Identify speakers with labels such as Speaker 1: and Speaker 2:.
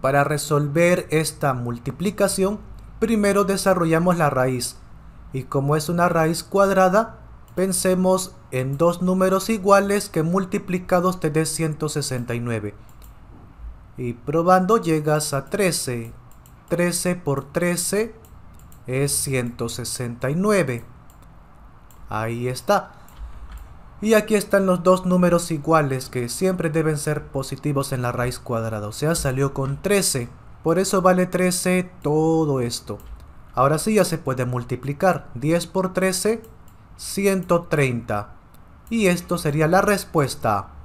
Speaker 1: Para resolver esta multiplicación, primero desarrollamos la raíz. Y como es una raíz cuadrada, pensemos en dos números iguales que multiplicados te dé 169. Y probando llegas a 13. 13 por 13 es 169. Ahí está. Y aquí están los dos números iguales que siempre deben ser positivos en la raíz cuadrada, o sea salió con 13. Por eso vale 13 todo esto. Ahora sí ya se puede multiplicar, 10 por 13, 130. Y esto sería la respuesta.